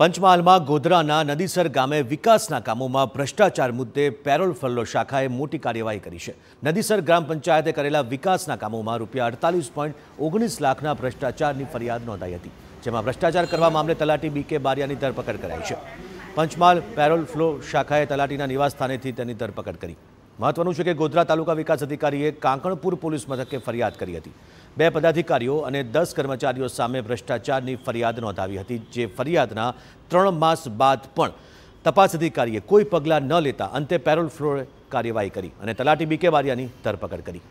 પંચમહાલમાં ગોધરાના નદીસર ગામે વિકાસના કામોમાં ભ્રષ્ટાચાર મુદ્દે પેરોલ ફલ્લો શાખાએ મોટી કાર્યવાહી કરી છે નદીસર ગ્રામ પંચાયતે કરેલા વિકાસના કામોમાં રૂપિયા અડતાલીસ પોઈન્ટ ઓગણીસ લાખના ભ્રષ્ટાચારની ફરિયાદ નોંધાઈ હતી જેમાં ભ્રષ્ટાચાર કરવા મામલે તલાટી બી કે બારિયાની ધરપકડ કરાઈ છે પંચમહાલ પેરોલ ફ્લો શાખાએ તલાટીના નિવાસ સ્થાનેથી તેની ધરપકડ કરી મહત્વનું છે કે ગોધરા તાલુકા વિકાસ અધિકારીએ કાંકણપુર પોલીસ મથકે ફરિયાદ કરી હતી બે પદાધિકારીઓ અને દસ કર્મચારીઓ સામે ભ્રષ્ટાચારની ફરિયાદ નોંધાવી હતી જે ફરિયાદના ત્રણ માસ બાદ પણ તપાસ અધિકારીએ કોઈ પગલાં ન લેતા અંતે પેરોલ ફ્લોરે કાર્યવાહી કરી અને તલાટી બીકે બારિયાની ધરપકડ કરી